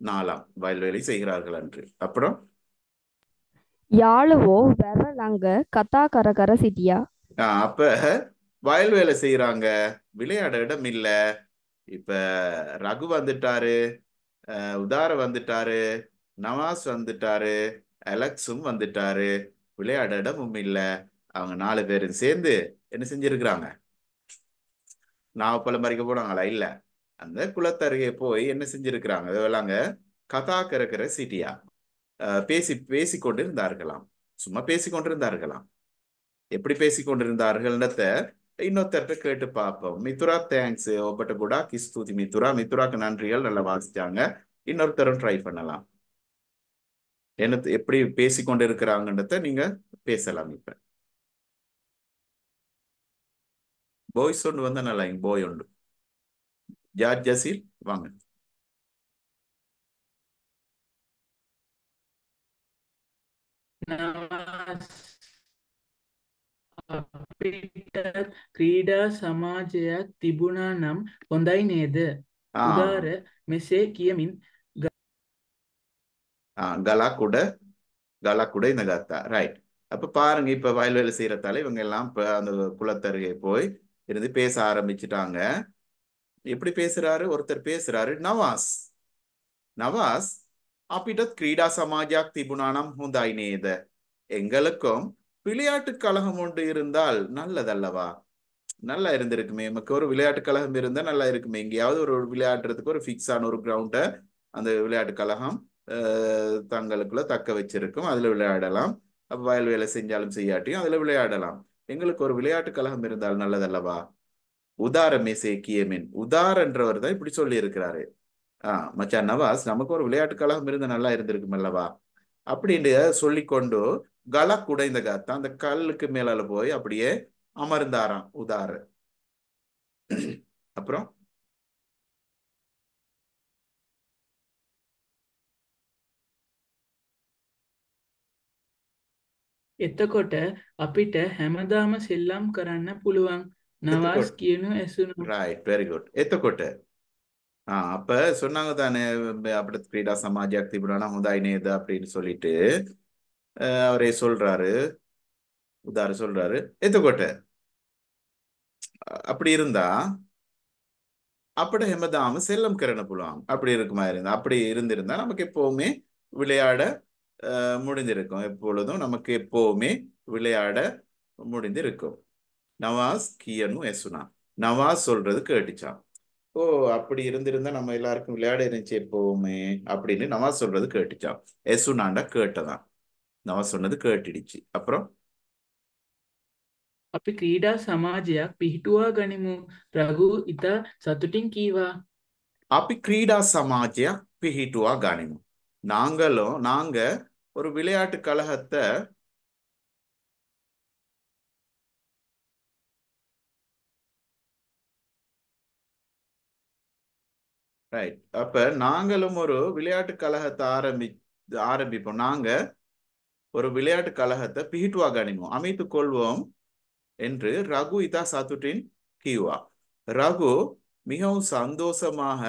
நாளாம் வயல் வேலை செய்கிறார்கள் அன்று அப்புறம் யாழுவோ கத்தா கர கரகர சிட்டியா அப்ப வயல் வேலை செய்யறாங்க விளையாட இடம் இல்லை இப்ப ரகு வந்துட்டாரு உதார வந்துட்டாரு நவாஸ் வந்துட்டாரு அலெக்ஸும் வந்துட்டாரு விளையாட இடமும் இல்லை அவங்க நாலு பேரும் சேர்ந்து என்ன செஞ்சிருக்கிறாங்க நாவப்பழம் பறிக்க போனாங்களா இல்ல அந்த குளத்தருகே போய் என்ன செஞ்சிருக்கிறாங்க வேளாங்க கதா கறக்கிற சிட்டியா பேசி பேசி கொண்டு இருந்தார்களாம் சும்மா பேசி இருந்தார்களாம் எப்படி பேசி கொண்டிருந்தார்கள்ன்றத இன்னொருத்தர்கிட்ட கேட்டு பார்ப்போம் மித்ரா தேங்க்ஸ் ஒப்பட்ட குடாக்கு கிஸ்தூதி மித்ரா மித்ராக்கு நன்றிகள் நல்லா வாசிச்சாங்க இன்னொருத்தரும் ட்ரை பண்ணலாம் என்ன எப்படி பேசிக்கொண்டு இருக்கிறாங்கன்றத நீங்க பேசலாம் இப்ப பாய்ஸ் ஒன்று வந்தா நல்லா பாய் ஒன்று ஜார் ஜசீல் வாங்க Namaste. අපිට ක්‍රීඩා සමාජයක් තිබුණා නම් හොඳයි නේද? උදාර මෙසේ කියමින් ගලක් උඩ ගලක් උඩ ඉඳගත්තා. රයිට් அப்ப பாருங்க இப்ப வயல் வேலை செய்யறதால இவங்க எல்லாம் அந்த குளத்தருகே போய் இருந்து பேச ஆரம்பிச்சிட்டாங்க எப்படி பேசுறாரு ஒருத்தர் பேசுறாரு நவாஸ் நவாஸ் අපිටත් ක්‍රීඩා සමාජයක් තිබුණා නම් හොඳයි නේද? එංගලකම් விளையாட்டு கழகம் ஒன்று இருந்தால் நல்லதல்லவா நல்லா இருந்திருக்குமே நமக்கு ஒரு விளையாட்டு கழகம் இருந்தால் நல்லா இருக்குமே எங்கேயாவது ஒரு விளையாடுறதுக்கு ஒரு ஃபிக்ஸான ஒரு கிரவுண்டை அந்த விளையாட்டு கழகம் தங்களுக்குள்ள தக்க வச்சிருக்கும் அதில் விளையாடலாம் வயல் வேலை செஞ்சாலும் செய்யாட்டியும் அதில் விளையாடலாம் எங்களுக்கு ஒரு விளையாட்டு கழகம் இருந்தால் நல்லதல்லவா உதாரமே சேக்கியமின் உதாரன்றவர் தான் இப்படி சொல்லி இருக்கிறாரு ஆஹ் மச்சான் நவாஸ் நமக்கு ஒரு விளையாட்டு கழகம் இருந்தால் நல்லா இருந்திருக்கும் அல்லவா அப்படின்னு சொல்லிக்கொண்டு கலா குடைந்த காத்தா அந்த கல்லுக்கு மேலால போய் அப்படியே அமர்ந்தாராம் உதாரு அப்புறம் එතකොට அப்பிட்ட හැමදාම සෙල්ලම් කරන්න පුළුවන් නවාස් කියනු ඇසුණු රයිට් වෙරි ගුඩ් එතකොට ஆ அப்ப சொன்னாங்க தானே அப்படி கிரீடா சமாஜியாக திபுரானா ஹுதாய் நேதா அப்படின்னு சொல்லிட்டு அவரை சொல்றாரு உதார சொல்றாரு எத்துக்கோட்ட அப்படி இருந்தா அப்படி ஹெமதாம செல்லம் கிரண புலாம் அப்படி இருக்குமா இருந்தா அப்படி இருந்திருந்தா நமக்கு எப்பவுமே விளையாட முடிந்திருக்கும் எப்பொழுதும் நமக்கு எப்பவுமே விளையாட முடிந்திருக்கும் நவாஸ் கியனும் எசுனா நவாஸ் சொல்றது கேட்டுச்சான் ஓ அப்படி இருந்திருந்தா நம்ம எல்லாருக்கும் விளையாட இருந்துச்சு எப்பவுமே அப்படின்னு நவாஸ் சொல்றது கேட்டுச்சான் எசுனாண்டா கேட்டதான் நான் சொன்னது கேட்டுடுச்சு அப்புறம் අපි கிரீடா සමාජයක් பிஹிட்டுவா கணிமு ரகு இத සතුටින් கீவா අපි கிரீடா சமாஜයක් பிஹிட்டுவா கணிமு நாங்களும் நாங்க ஒரு விளையாட்டு கழகத்தை ரைட் அப்ப நாங்களும் ஒரு விளையாட்டு கழகத்தை ஆரம்பி ஆரம்பிப்போம் நாங்க ஒரு விளையாட்டு கழகத்தை பிகிட்டுவாக அணிவோம் அமைத்து கொள்வோம் என்று ரகு இதா சாத்துட்டின் கியூவா ரகு மிகவும் சந்தோஷமாக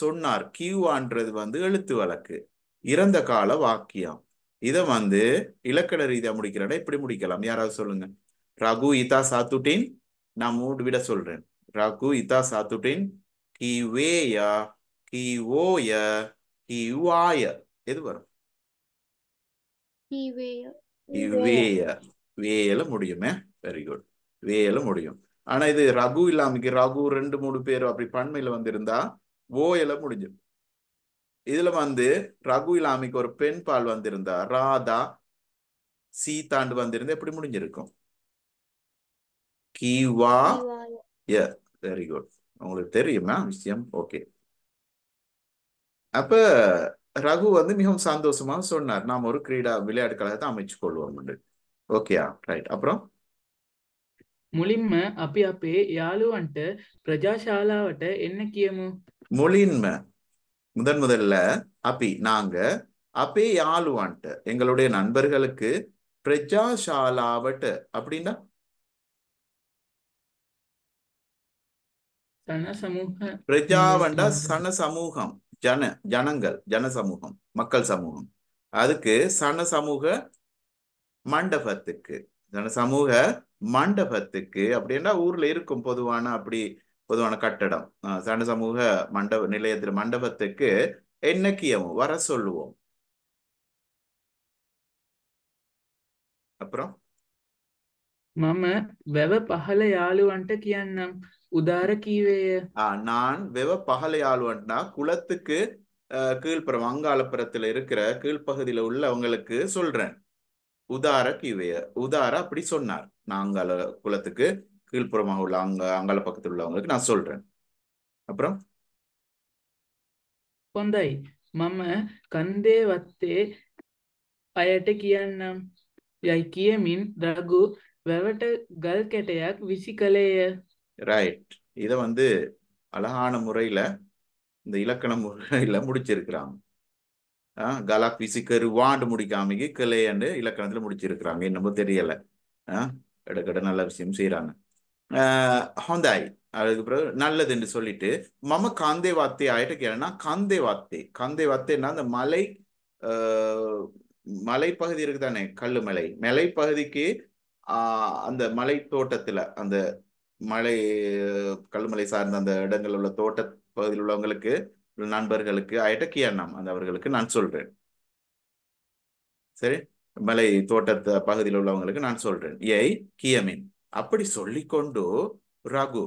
சொன்னார் கியூவான்றது வந்து எழுத்து வழக்கு இறந்த கால வாக்கியம் இதை வந்து இலக்கண ரீதியா முடிக்கிறடா இப்படி முடிக்கலாம் யாராவது சொல்லுங்க ரகு இதா சாத்துட்டின் நான் மூடு விட சொல்றேன் ரகு இதா சாத்துட்டின் கீவேயா கீவோய கிவாய எது வரும் வேய முடியுமே வெரி குட் வேயல முடியும் ஆனா இது ரகு இல்லாமக்கு ரகு ரெண்டு மூணு பேர் அப்படி பண்மையில வந்திருந்தா ஓயல முடிஞ்சிடும் இதுல வந்து ரகு இல்லாமிக்கு ஒரு பெண் பால் வந்திருந்தா ராதா சீதாண்டு வந்திருந்தா எப்படி முடிஞ்சிருக்கும் கீவா ய வெரி குட் உங்களுக்கு தெரியுமா விஷயம் ஓகே அப்ப ரகு வந்து மிகவும் சந்தோஷமாக சொன்னார் நாம் ஒரு கிரீடா விளையாட்டு கழகத்தை அமைச்சு கொள்வோம் ஓகேயா ரைட் அப்புறம் அப்பி யாழு வந்துட்டு යාළුවන්ට ප්‍රජාශාලාවට என்ன கியமு මුලින්ම முதன் முதல்ல அப்பி நாங்க அப்பே வந்துட்டு எங்களுடைய நண்பர்களுக்கு பிரஜாசாலாவட்ட அப்படின்னா பிரஜா வண்டா சன சமூகம் ஜன ஜனங்கள் ஜன சமூகம் மக்கள் சமூகம் அதுக்கு சன சமூக மண்டபத்துக்கு ஜன சமூக மண்டபத்துக்கு அப்படின்னா ஊர்ல இருக்கும் பொதுவான அப்படி பொதுவான கட்டடம் சன சமூக மண்டப நிலையத்தில் மண்டபத்துக்கு என்னக்கியம் வர சொல்லுவோம் அப்புறம் வெவ වැව පහළ வந்துட்டு කියන්නම් උදාර කීවේය நான் வெவ பகலையாழ்வன்னா குளத்துக்கு கீழ்ப்புறம் வங்காளப்புறத்துல இருக்கிற கீழ்ப்பகுதியில உள்ளவங்களுக்கு சொல்றேன் உதார கீவைய உதார அப்படி சொன்னார் நாங்கால குளத்துக்கு கீழ்ப்புறமாக உள்ள அங்க அங்கால பக்கத்தில் உள்ளவங்களுக்கு நான் சொல்றேன் அப்புறம் හොඳයි මම கந்தே வத்தே அயட்ட கியன்னம் යයි කියමින් රගු වැවට ගල් කැටයක් විසි ரைட் இதை வந்து அழகான முறையில் இந்த இலக்கண முறையில் முடிச்சிருக்கிறாங்க கலா பிசிக்கரு வாண்டு முடிக்காமிக்கு கிளையண்டு இலக்கணத்தில் முடிச்சிருக்கிறாங்க என்னமோ ஆ எடுக்கட நல்ல விஷயம் செய்கிறாங்க ஹொந்தாய் அதுக்கு பிறகு நல்லதுன்னு சொல்லிட்டு மம காந்தே வார்த்தை ஆயிட்டு கேட்டேன்னா காந்தே வார்த்தை காந்தே வார்த்தைன்னா அந்த மலை மலைப்பகுதி இருக்குதானே கல்லுமலை மலைப்பகுதிக்கு அந்த மலை தோட்டத்தில் அந்த மலை கல்மலை சார்ந்த அந்த இடங்கள் உள்ள தோட்ட பகுதியில் உள்ளவங்களுக்கு நண்பர்களுக்கு ஆயிட்ட கியானாம் அந்த அவர்களுக்கு நான் சொல்றேன் சரி மலை தோட்டத்தை பகுதியில் உள்ளவங்களுக்கு நான் சொல்றேன் ஏய் கியமீன் அப்படி சொல்லிக்கொண்டு ரகு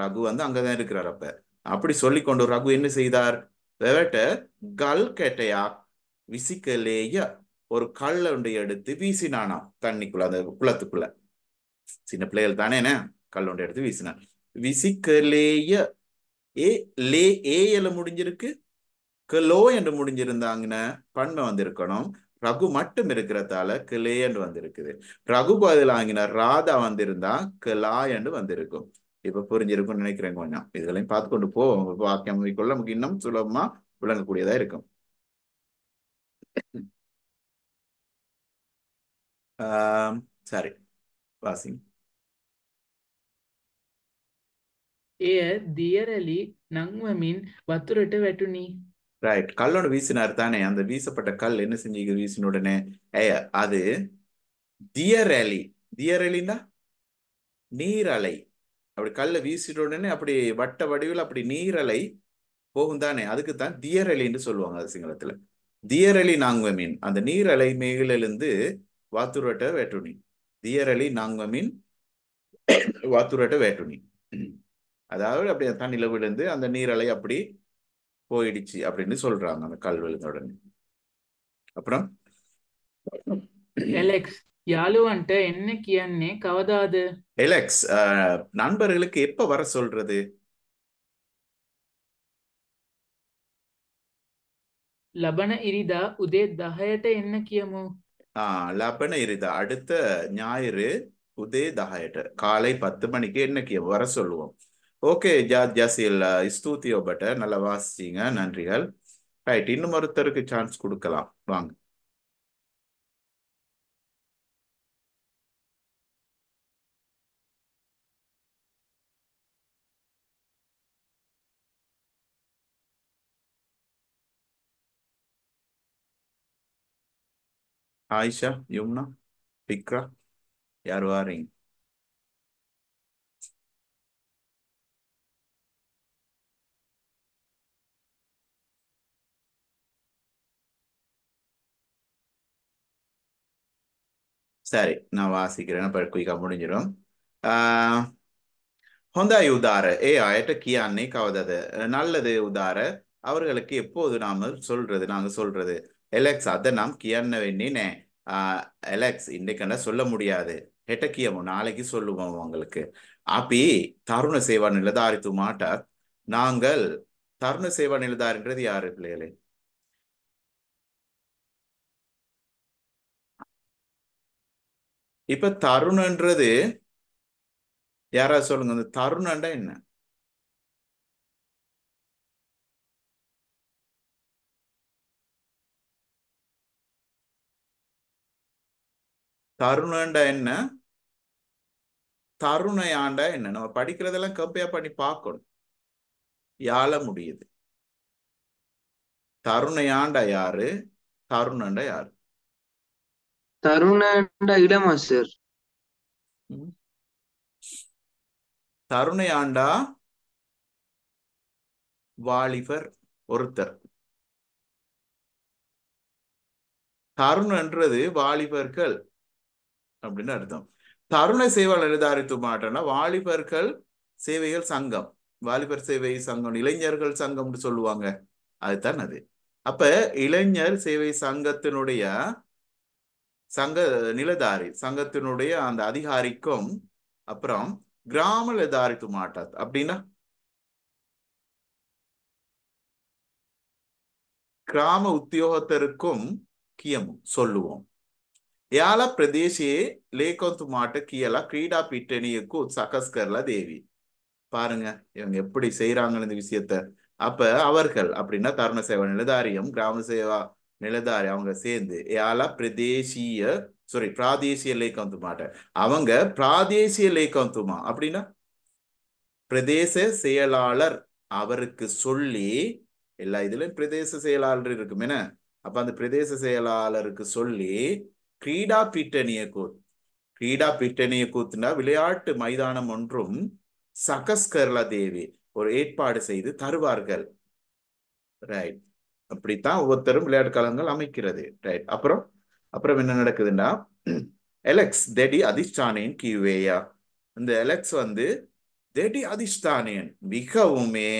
ரகு வந்து அங்கதான் இருக்கிறார் அப்ப அப்படி சொல்லிக்கொண்டு ரகு என்ன செய்தார் கல் கேட்டையா விசிக்கலேய ஒரு கல்லை எடுத்து வீசினானாம் தண்ணிக்குள்ள அந்த குளத்துக்குள்ள சின்ன பிள்ளைகள் தானே என்ன கல்லொண்டை எடுத்து வீசினார் விசிக்கலேய ஏ லே ஏல முடிஞ்சிருக்கு கலோ என்று முடிஞ்சிருந்தாங்கன்னா பண்மை வந்திருக்கணும் ரகு மட்டும் இருக்கிறதால கிளே என்று வந்திருக்குது ரகு பதிலாங்கின ராதா வந்திருந்தா கலா என்று வந்திருக்கும் இப்ப புரிஞ்சிருக்கும்னு நினைக்கிறேன் கொஞ்சம் இதுகளையும் பார்த்து கொண்டு போவோம் வாக்கியம் கொள்ள நமக்கு இன்னும் சுலபமா விளங்கக்கூடியதா இருக்கும் ஆஹ் சரி வாசிங்க එය දියරලි நங்குவமின் வத்துரட்டு வெட்டுனி ரைட் கல்லோட வீசினார் தானே அந்த வீசப்பட்ட கல் என்ன செஞ்சீங்க வீசின உடனே ஏய் அது தியரலி தியரலின்னா நீரலை அப்படி கல்ல வீசிட்ட உடனே அப்படி வட்ட வடிவில் அப்படி நீரலை போகும் தானே அதுக்கு தான் தியரலின்னு சொல்லுவாங்க அது சிங்களத்துல தியரலி நாங்குவமீன் அந்த நீரலை மேலிருந்து வாத்துரட்ட வேட்டுணி தியரலி நாங்குவமீன் வாத்துரட்ட வேட்டுனி அதாவது அப்படியே தான் விழுந்து அந்த நீரலை அப்படி போயிடுச்சு அப்படின்னு சொல்றாங்க அந்த விழுந்த உடனே அப்புறம் கவதாது எலெக்ஸ் நண்பர்களுக்கு எப்ப வர சொல்றது இரிதா தஹயட்ட என்ன கியமோ லபன இரிதா அடுத்த ஞாயிறு உதே தஹயட்ட காலை பத்து மணிக்கு என்ன கியம் வர சொல்லுவோம் ஓகே ஜா ஜாசில் ஸ்தூதி பட்டர் நல்லா வாசிச்சிங்க நன்றிகள் ரைட் இன்னும் ஒருத்தருக்கு சான்ஸ் கொடுக்கலாம் வாங்க ஆயிஷா யும்னா பிக்ரா யார் வாரீங்க சரி நான் வாசிக்கிறேன் அப்ப குயிக்கா முடிஞ்சிடும் ஹொந்தாய் உதார ஏ ஆயிட்ட கியான்னே கவதது நல்லது உதார அவர்களுக்கு எப்போது நாம சொல்றது நாங்க சொல்றது எலெக்ஸ் அதை நாம் கியான்ன வேண்டினே எலெக்ஸ் இன்றைக்கண்டா சொல்ல முடியாது ஹெட்ட ஹெட்டக்கியமோ நாளைக்கு சொல்லுவோம் உங்களுக்கு அப்பி தருண சேவா நிலதாரித்து மாட்டார் நாங்கள் தருண சேவா நிலதாரின்றது யாரு பிள்ளைகளே இப்ப தருணன்றது யாராவது சொல்லுங்க அந்த தருணன்டா என்ன தருணண்டா என்ன தருணையாண்டா என்ன நம்ம படிக்கிறதெல்லாம் கம்பேர் பண்ணி பார்க்கணும் யாழ முடியுது தருணையாண்டா யாரு தருணண்டா யாரு தருணண்டா இடமா சார் தருணையாண்டா வாலிபர் ஒருத்தர் தருணன்றது வாலிபர்கள் அப்படின்னு அர்த்தம் தருண சேவை நிர்தாரித்து மாட்டோம்னா வாலிபர்கள் சேவைகள் சங்கம் வாலிபர் சேவை சங்கம் இளைஞர்கள் சங்கம்னு சொல்லுவாங்க அதுதான் அது அப்ப இளைஞர் சேவை சங்கத்தினுடைய சங்க நிலதாரி சங்கத்தினுடைய அந்த அதிகாரிக்கும் அப்புறம் கிராம நிலதாரித்து மாட்டாது அப்படின்னா கிராம உத்தியோகத்தருக்கும் කියමු சொல்லுவோம் එයාලා பிரதேசியே ලේකොන්තුමාට மாட்ட ක්‍රීඩා கிரீடா සකස් சகஸ்கர்லா தேவி பாருங்க இவங்க எப்படி செய்யறாங்க இந்த விஷயத்த அப்ப அவர்கள் அப்படின்னா தருண சேவா நிலதாரியம் கிராம சேவா நிலதாரி அவங்க சேர்ந்து யாலா பிரதேசிய சாரி பிராதேசிய லேக்கம் அவங்க பிராதேசிய லேக்கம் அப்படின்னா பிரதேச செயலாளர் அவருக்கு சொல்லி எல்லா இதுலயும் பிரதேச செயலாளர் இருக்கும் என்ன அப்ப அந்த பிரதேச செயலாளருக்கு சொல்லி கிரீடா பீட்டணிய கூத் கிரீடா பிட்டணிய கூத்துனா விளையாட்டு மைதானம் ஒன்றும் சகஸ்கர்லா தேவி ஒரு ஏற்பாடு செய்து தருவார்கள் ரைட் அப்படித்தான் ஒவ்வொருத்தரும் விளையாட்டு காலங்கள் அமைக்கிறது ரைட் அப்புறம் அப்புறம் என்ன நடக்குதுன்னா எலெக்ஸ் தேடி அதிஷ்டானியன் கியூவேயா இந்த எலெக்ஸ் வந்து தேடி அதிஷ்டானியன் மிகவுமே